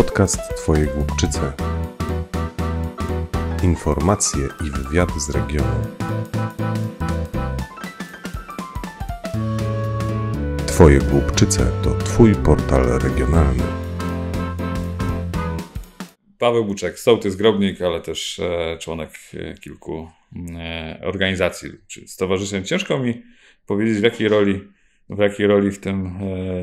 Podcast Twoje Głupczyce. Informacje i wywiady z regionu. Twoje Głupczyce to Twój portal regionalny. Paweł Buczek, sołtys grobnik, ale też e, członek e, kilku e, organizacji czy stowarzyszeń. Ciężko mi powiedzieć, w jakiej roli, w, jakiej roli w tym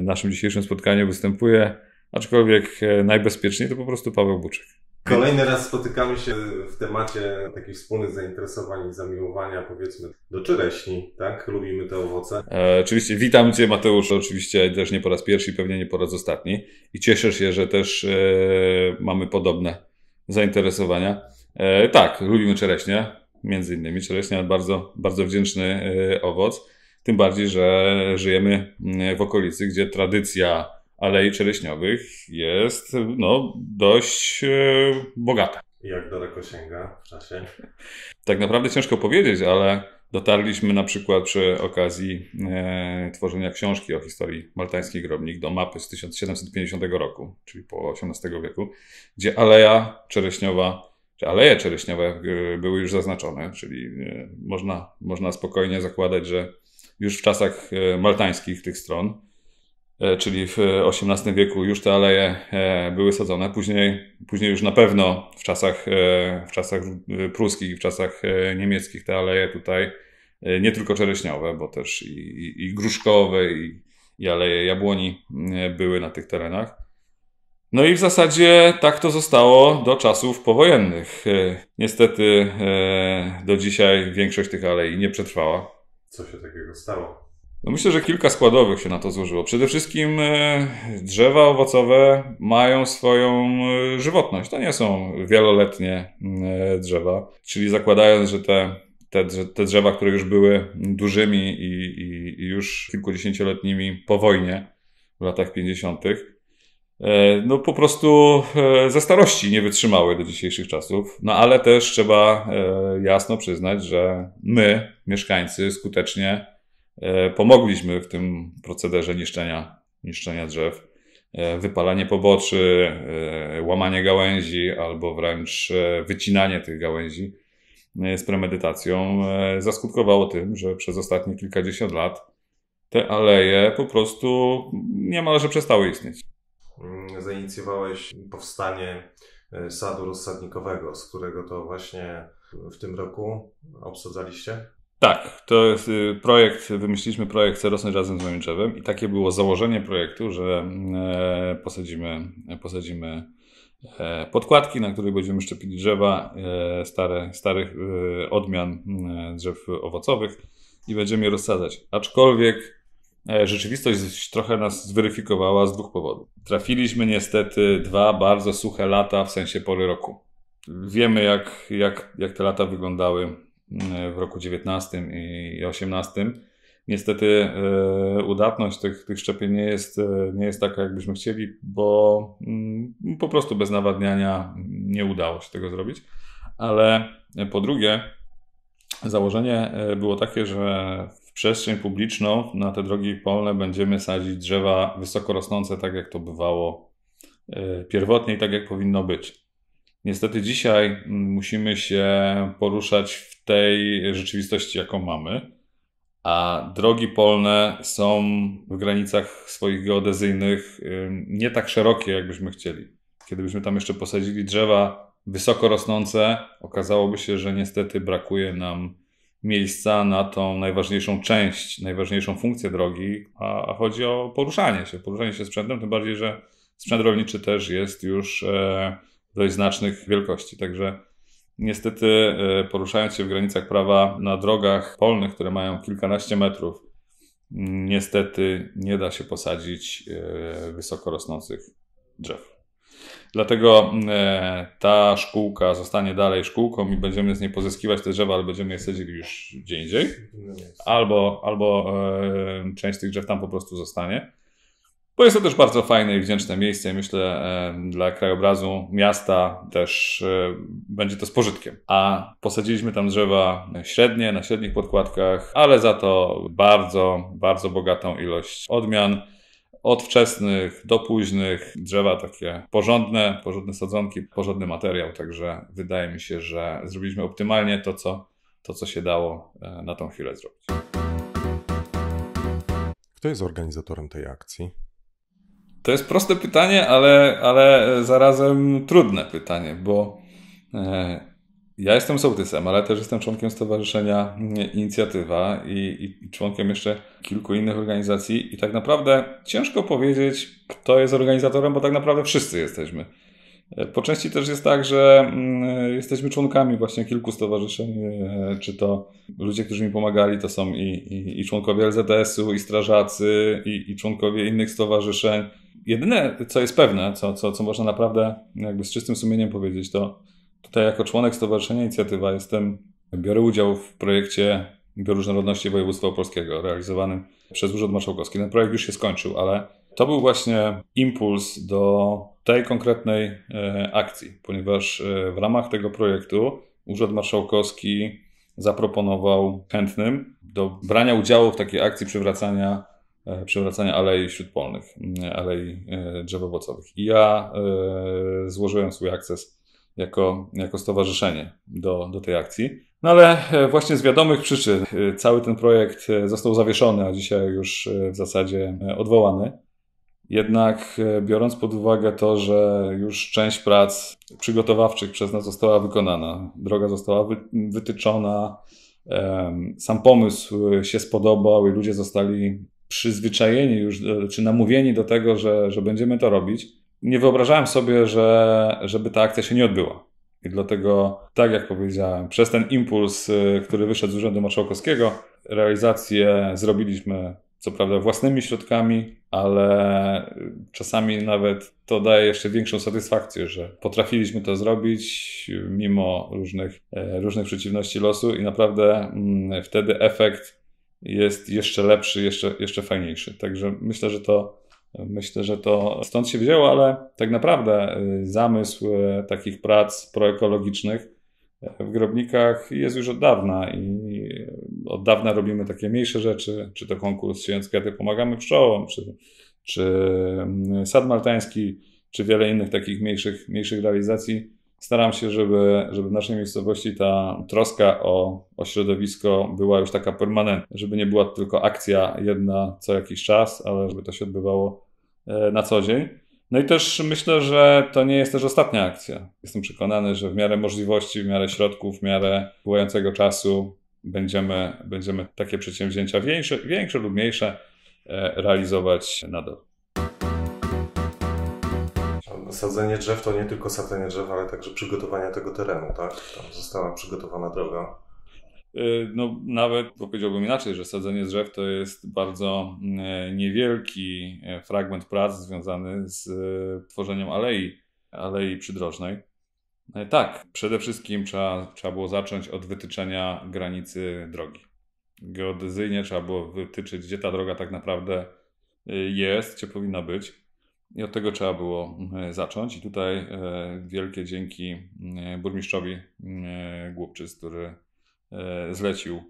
naszym dzisiejszym spotkaniu występuje Aczkolwiek e, najbezpieczniej to po prostu Paweł Buczek. Kolejny raz spotykamy się w temacie takich wspólnych zainteresowań i zamiłowania, powiedzmy, do czereśni, tak? Lubimy te owoce. E, oczywiście witam Cię, Mateusz, oczywiście też nie po raz pierwszy, pewnie nie po raz ostatni. I cieszę się, że też e, mamy podobne zainteresowania. E, tak, lubimy czereśnie, między innymi czereśnia, bardzo, bardzo wdzięczny e, owoc. Tym bardziej, że żyjemy mm, w okolicy, gdzie tradycja Alei Czereśniowych jest no, dość e, bogata. Jak daleko sięga w czasie? Tak naprawdę ciężko powiedzieć, ale dotarliśmy na przykład przy okazji e, tworzenia książki o historii maltańskiej grobnik do mapy z 1750 roku, czyli po XVIII wieku, gdzie Aleja Czereśniowa czy aleje czereśniowe e, były już zaznaczone, czyli e, można, można spokojnie zakładać, że już w czasach maltańskich tych stron E, czyli w XVIII e, wieku już te aleje e, były sadzone. Później, później już na pewno w czasach, w czasach pruskich, w czasach niemieckich te aleje tutaj nie tylko czereśniowe, bo też i, i, i gruszkowe, i, i aleje jabłoni były na tych terenach. No i w zasadzie tak to zostało do czasów powojennych. Niestety do dzisiaj większość tych alei nie przetrwała. Co się takiego stało? No myślę, że kilka składowych się na to złożyło. Przede wszystkim e, drzewa owocowe mają swoją e, żywotność. To nie są wieloletnie e, drzewa. Czyli zakładając, że te, te, te drzewa, które już były dużymi i, i, i już kilkudziesięcioletnimi po wojnie w latach 50., no po prostu ze starości nie wytrzymały do dzisiejszych czasów. No ale też trzeba jasno przyznać, że my, mieszkańcy, skutecznie E, pomogliśmy w tym procederze niszczenia, niszczenia drzew. E, wypalanie poboczy, e, łamanie gałęzi albo wręcz wycinanie tych gałęzi z premedytacją zaskutkowało tym, że przez ostatnie kilkadziesiąt lat te aleje po prostu niemalże przestały istnieć. Mm, zainicjowałeś powstanie sadu rozsadnikowego, z którego to właśnie w tym roku obsadzaliście? Tak, to jest y, projekt, wymyśliliśmy projekt Chcę rosnąć razem z moim drzewem i takie było założenie projektu, że e, posadzimy, posadzimy e, podkładki, na których będziemy szczepić drzewa e, stare, starych odmian drzew owocowych i będziemy je rozsadzać. Aczkolwiek rzeczywistość trochę nas zweryfikowała z dwóch powodów. Trafiliśmy niestety dwa bardzo suche lata w sensie pory roku. Wiemy, jak, jak, jak te lata wyglądały w roku 19 i 18. Niestety e, udatność tych, tych szczepień nie jest, e, nie jest taka, jakbyśmy chcieli, bo mm, po prostu bez nawadniania nie udało się tego zrobić. Ale e, po drugie, założenie było takie, że w przestrzeń publiczną na te drogi polne będziemy sadzić drzewa wysokorosnące, tak jak to bywało pierwotnie i tak jak powinno być. Niestety dzisiaj mm, musimy się poruszać w tej rzeczywistości, jaką mamy, a drogi polne są w granicach swoich geodezyjnych nie tak szerokie, jakbyśmy chcieli. Kiedybyśmy tam jeszcze posadzili drzewa wysoko rosnące, okazałoby się, że niestety brakuje nam miejsca na tą najważniejszą część, najważniejszą funkcję drogi, a, chodzi o poruszanie się, poruszanie się sprzętem, tym bardziej, że sprzęt rolniczy też jest już e, dość znacznych wielkości. Także Niestety, e, poruszając się w granicach prawa na drogach polnych, które mają kilkanaście metrów, niestety nie da się posadzić e, wysoko rosnących drzew. Dlatego e, ta szkółka zostanie dalej szkółką i będziemy z niej pozyskiwać te drzewa, ale będziemy je sadzić już gdzie indziej. Albo, albo część tych drzew tam po prostu zostanie bo jest to też bardzo fajne i wdzięczne miejsce, myślę, e, dla krajobrazu miasta też e, będzie to z pożytkiem. A posadziliśmy tam drzewa średnie, na średnich podkładkach, ale za to bardzo, bardzo bogatą ilość odmian od wczesnych do późnych drzewa takie porządne, porządne sadzonki, porządny materiał, także wydaje mi się, że zrobiliśmy optymalnie to, co, to, co się dało e, na tą chwilę zrobić. Kto jest organizatorem tej akcji? To jest proste pytanie, ale, ale e, zarazem trudne pytanie, bo e, ja jestem sołtysem, ale też jestem członkiem Stowarzyszenia mm, Inicjatywa i, i, członkiem jeszcze kilku innych organizacji. I tak naprawdę ciężko powiedzieć, kto jest organizatorem, bo tak naprawdę wszyscy jesteśmy. E, po części też jest tak, że mm, jesteśmy członkami właśnie kilku stowarzyszeń, czy to ludzie, którzy mi pomagali, to są i, i, i członkowie LZS-u, i strażacy, i członkowie innych stowarzyszeń jedyne, co jest pewne, co, co, co można naprawdę jakby z czystym sumieniem powiedzieć, to tutaj jako członek Stowarzyszenia Inicjatywa jestem, biorę udział w projekcie Bioróżnorodności Województwa Polskiego realizowanym przez Urząd Marszałkowski. Ten projekt już się skończył, ale to był właśnie impuls do tej konkretnej e, akcji, ponieważ e, w ramach tego projektu Urząd Marszałkowski zaproponował chętnym do brania udziału w takiej akcji przywracania E, przywracania alei śródpolnych, mm, alei e, drzew owocowych. I ja e, złożyłem swój akces jako, jako stowarzyszenie do, do tej akcji. No ale właśnie z wiadomych przyczyn cały ten projekt został zawieszony, a dzisiaj już w zasadzie odwołany. Jednak biorąc pod uwagę to, że już część prac przygotowawczych przez nas została wykonana, droga została wytyczona, sam pomysł się spodobał i ludzie zostali przyzwyczajeni już, e, czy namówieni do tego, że, że będziemy to robić, nie wyobrażałem sobie, że, żeby ta akcja się nie odbyła. I dlatego, tak jak powiedziałem, przez ten impuls, e, który wyszedł z Urzędu Marszałkowskiego, realizację zrobiliśmy co prawda własnymi środkami, ale czasami nawet to daje jeszcze większą satysfakcję, że potrafiliśmy to zrobić mimo różnych, e, różnych przeciwności losu i naprawdę mm, wtedy efekt jest jeszcze lepszy, jeszcze, jeszcze fajniejszy. Także myślę, że to myślę, że to stąd się wzięło, ale tak naprawdę y, zamysł y, takich prac proekologicznych y, w Grobnikach jest już od dawna i od dawna robimy takie mniejsze rzeczy, czy to konkurs Siejąc Pomagamy Pszczołom, czy, czy mm, Sad Maltański, czy wiele innych takich mniejszych, mniejszych realizacji Staram się, żeby, żeby w naszej miejscowości ta troska o, o środowisko była już taka permanentna, żeby nie była tylko akcja jedna co jakiś czas, ale żeby to się odbywało e, na co dzień. No i też myślę, że to nie jest też ostatnia akcja. Jestem przekonany, że w miarę możliwości, w miarę środków, w miarę pływającego czasu będziemy, będziemy takie przedsięwzięcia większe, większe lub mniejsze e, realizować nadal sadzenie drzew to nie tylko sadzenie drzew, ale także przygotowanie tego terenu, tak? Tam została przygotowana droga. Y, no, nawet powiedziałbym inaczej, że sadzenie drzew to jest bardzo y, niewielki y, fragment prac związany z tworzeniem alei, alei przydrożnej. Tak, przede wszystkim trzeba, trzeba było zacząć od wytyczenia granicy drogi. Geodezyjnie trzeba było wytyczyć, gdzie ta droga tak naprawdę jest, gdzie powinna być. I od tego trzeba było e, zacząć. I tutaj e, wielkie dzięki e, burmistrzowi Głupczyc, który zlecił,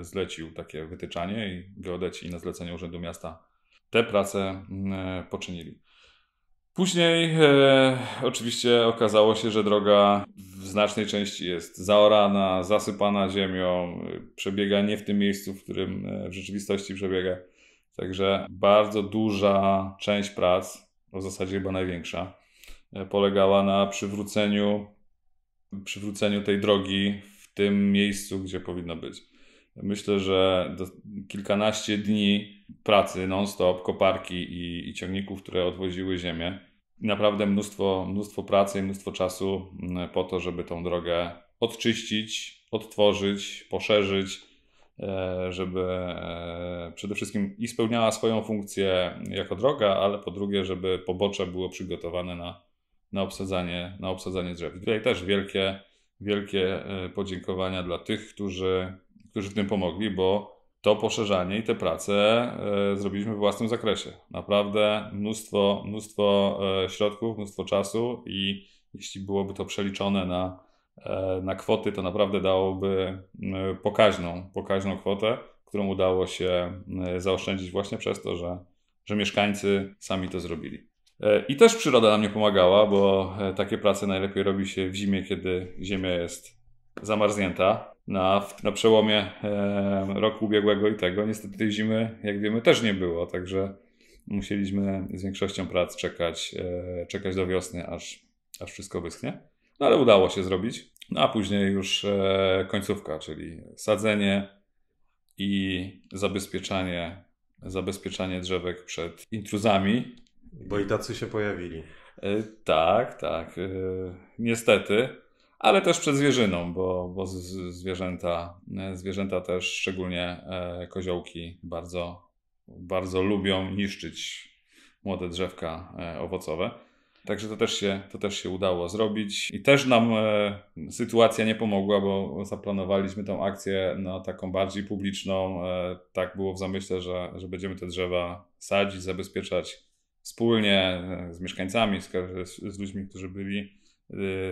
zlecił takie wytyczanie i geodeci na zlecenie Urzędu Miasta te prace poczynili. Później e, oczywiście okazało się, że droga w znacznej części jest zaorana, zasypana ziemią, przebiega nie w tym miejscu, w którym w rzeczywistości przebiega. Także bardzo duża część prac, w zasadzie chyba największa, e, polegała na przywróceniu, przywróceniu tej drogi w tym miejscu, gdzie powinna być. Myślę, że kilkanaście dni pracy non-stop, koparki i, i ciągników, które odwoziły ziemię. Naprawdę mnóstwo, mnóstwo pracy i mnóstwo czasu po to, żeby tą drogę odczyścić, odtworzyć, poszerzyć E, żeby e, przede wszystkim i spełniała swoją funkcję jako droga, ale po drugie, żeby pobocze było przygotowane na, na, obsadzanie, na obsadzanie drzew. I tutaj też wielkie, wielkie e, podziękowania dla tych, którzy, którzy w tym pomogli, bo to poszerzanie i te prace zrobiliśmy w własnym zakresie. Naprawdę mnóstwo, mnóstwo środków, mnóstwo czasu i jeśli byłoby to przeliczone na E, na kwoty, to naprawdę dałoby e, pokaźną, pokaźną kwotę, którą udało się e, zaoszczędzić właśnie przez to, że, że mieszkańcy sami to zrobili. I też przyroda nam nie pomagała, bo takie prace najlepiej robi się w zimie, kiedy ziemia jest zamarznięta. Na, na przełomie roku ubiegłego i tego niestety tej zimy, jak wiemy, też nie było, także musieliśmy z większością prac czekać, czekać do wiosny, aż, aż wszystko wyschnie. No ale udało się zrobić. No a później już e, końcówka, czyli sadzenie i zabezpieczanie, zabezpieczanie drzewek przed intruzami. Bo i tacy się pojawili. E, tak, tak. E, niestety, ale też przed zwierzyną, bo, bo z, zwierzęta, e, zwierzęta też, szczególnie e, koziołki, bardzo, bardzo lubią niszczyć młode drzewka e, owocowe. Także to też, się, to też się udało zrobić. I też nam e, sytuacja nie pomogła, bo zaplanowaliśmy tą akcję na taką bardziej publiczną. E, tak było w zamyśle, że, że będziemy te drzewa sadzić, zabezpieczać wspólnie e, z mieszkańcami, z, z ludźmi, którzy byli e,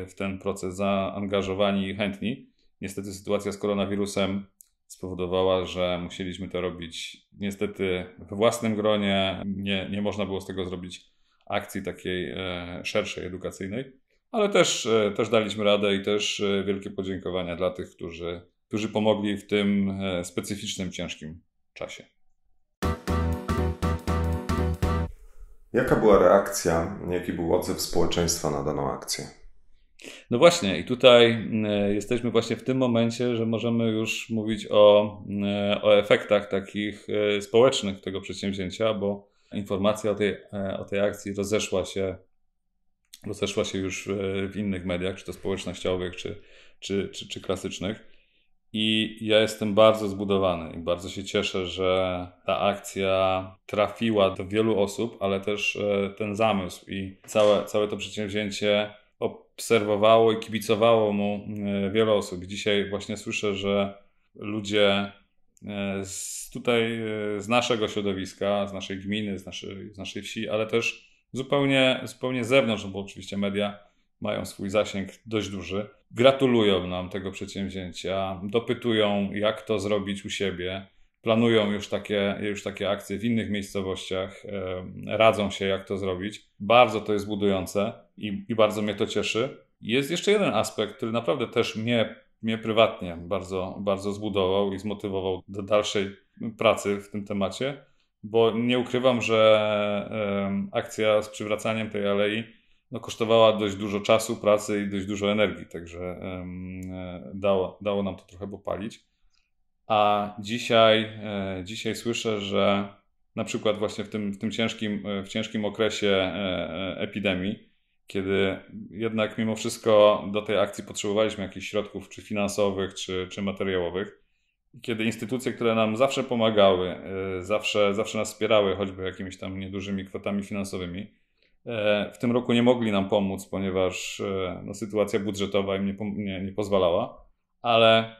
w ten proces zaangażowani i chętni. Niestety sytuacja z koronawirusem spowodowała, że musieliśmy to robić niestety we własnym gronie. Nie, nie można było z tego zrobić akcji takiej e, szerszej, edukacyjnej, ale też, e, też daliśmy radę i też e, wielkie podziękowania dla tych, którzy, którzy pomogli w tym specyficznym, ciężkim czasie. Jaka była reakcja, jaki był odzew społeczeństwa na daną akcję? No właśnie, i tutaj jesteśmy właśnie w tym momencie, że możemy już mówić o, o efektach takich społecznych tego przedsięwzięcia, bo informacja o tej, e, o tej akcji rozeszła się, rozeszła się już e, w innych mediach, czy to społecznościowych, czy, czy, czy, czy klasycznych. I ja jestem bardzo zbudowany i bardzo się cieszę, że ta akcja trafiła do wielu osób, ale też e, ten zamysł i całe, całe to przedsięwzięcie obserwowało i kibicowało mu wiele osób. Dzisiaj właśnie słyszę, że ludzie E, z, tutaj e, z naszego środowiska, z naszej gminy, z naszej, z naszej wsi, ale też zupełnie, zupełnie z zewnątrz, no bo oczywiście media mają swój zasięg dość duży. Gratulują nam tego przedsięwzięcia, dopytują, jak to zrobić u siebie, planują już takie, już takie akcje w innych miejscowościach, e, radzą się, jak to zrobić. Bardzo to jest budujące i, i bardzo mnie to cieszy. Jest jeszcze jeden aspekt, który naprawdę też mnie mnie prywatnie bardzo, bardzo zbudował i zmotywował do dalszej pracy w tym temacie, bo nie ukrywam, że akcja z przywracaniem tej alei no, kosztowała dość dużo czasu, pracy i dość dużo energii, także dało, dało nam to trochę popalić. A dzisiaj, e, dzisiaj słyszę, że na przykład właśnie w tym, w tym ciężkim, w ciężkim okresie e, e, epidemii, kiedy jednak mimo wszystko do tej akcji potrzebowaliśmy jakichś środków, czy finansowych, czy, czy materiałowych. Kiedy instytucje, które nam zawsze pomagały, e, zawsze, zawsze nas wspierały, choćby jakimiś tam niedużymi kwotami finansowymi, e, w tym roku nie mogli nam pomóc, ponieważ e, no, sytuacja budżetowa im nie, nie, nie pozwalała, ale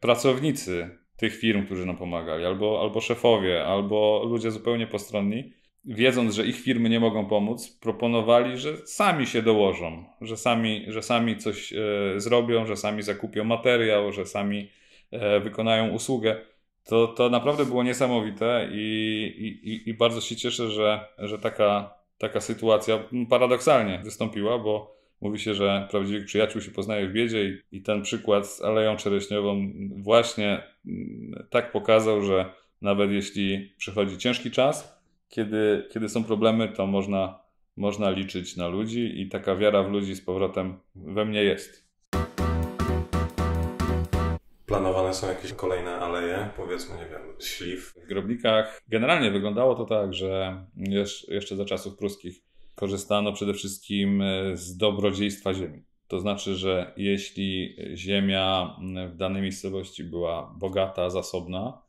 pracownicy tych firm, którzy nam pomagali, albo, albo szefowie, albo ludzie zupełnie postronni, wiedząc, że ich firmy nie mogą pomóc, proponowali, że sami się dołożą, że sami, że sami coś e, zrobią, że sami zakupią materiał, że sami e, wykonają usługę. To, to naprawdę było niesamowite i, i, i bardzo się cieszę, że, że taka, taka sytuacja paradoksalnie wystąpiła, bo mówi się, że prawdziwych przyjaciół się poznaje w biedzie i, i ten przykład z Aleją Czereśniową właśnie mm, tak pokazał, że nawet jeśli przychodzi ciężki czas, kiedy, kiedy są problemy, to można, można liczyć na ludzi i taka wiara w ludzi z powrotem we mnie jest. Planowane są jakieś kolejne aleje, powiedzmy, nie wiem, śliw. W Grobnikach generalnie wyglądało to tak, że jeszcze za czasów pruskich korzystano przede wszystkim e, z dobrodziejstwa ziemi. To znaczy, że jeśli ziemia w danej miejscowości była bogata, zasobna,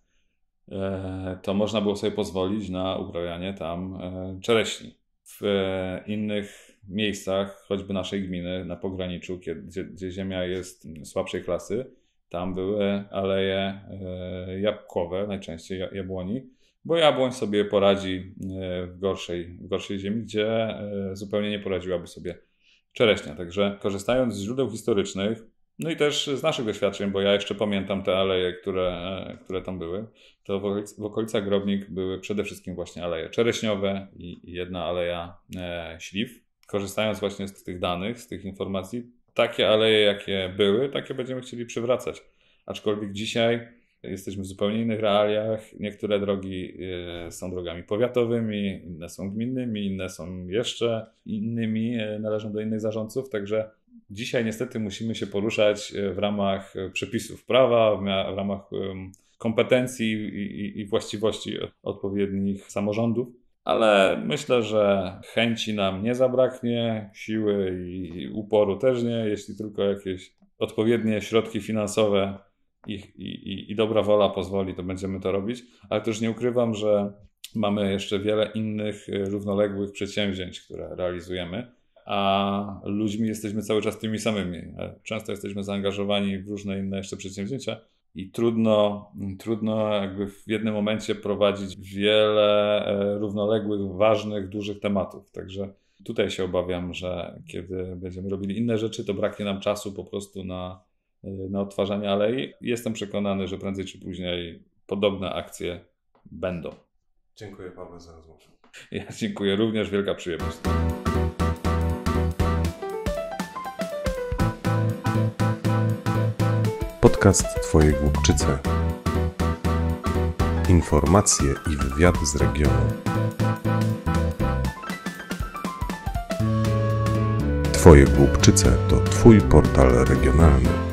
E, to można było sobie pozwolić na uprawianie tam e, czereśni. W e, innych miejscach, choćby naszej gminy na pograniczu, gdzie, gdzie ziemia jest mm, słabszej klasy, tam były aleje jabłkowe, najczęściej jabłoni, bo jabłoń sobie poradzi w gorszej, w gorszej ziemi, gdzie zupełnie nie poradziłaby sobie czereśnia. Także korzystając z źródeł historycznych, no i też z naszych doświadczeń, bo ja jeszcze pamiętam te aleje, które, e, które tam były, to w, okolic, w okolicach Grobnik były przede wszystkim właśnie aleje czereśniowe i, i jedna aleja e, śliw. Korzystając właśnie z tych danych, z tych informacji, takie aleje, jakie były, takie będziemy chcieli przywracać. Aczkolwiek dzisiaj jesteśmy w zupełnie innych realiach. Niektóre drogi e, są drogami powiatowymi, inne są gminnymi, inne są jeszcze innymi, e, należą do innych zarządców, także Dzisiaj niestety musimy się poruszać e, w ramach e, przepisów prawa, w ramach kompetencji i, i właściwości odpowiednich samorządów, ale myślę, że chęci nam nie zabraknie, siły i uporu też nie, jeśli tylko jakieś odpowiednie środki finansowe i, i, i dobra wola pozwoli, to będziemy to robić, ale też nie ukrywam, że mamy jeszcze wiele innych e, równoległych przedsięwzięć, które realizujemy a ludźmi jesteśmy cały czas tymi samymi. E, często jesteśmy zaangażowani w różne inne jeszcze przedsięwzięcia i trudno, mm, trudno jakby w jednym momencie prowadzić wiele e, równoległych, ważnych, dużych tematów. Także tutaj się obawiam, że kiedy będziemy robili inne rzeczy, to braknie nam czasu po prostu na, e, na odtwarzanie alei. Jestem przekonany, że prędzej czy później podobne akcje będą. Dziękuję Paweł za rozmowę. Ja dziękuję również, wielka przyjemność. Podcast Twoje Głupczyce. Informacje i wywiady z regionu. Twoje Głupczyce to Twój portal regionalny.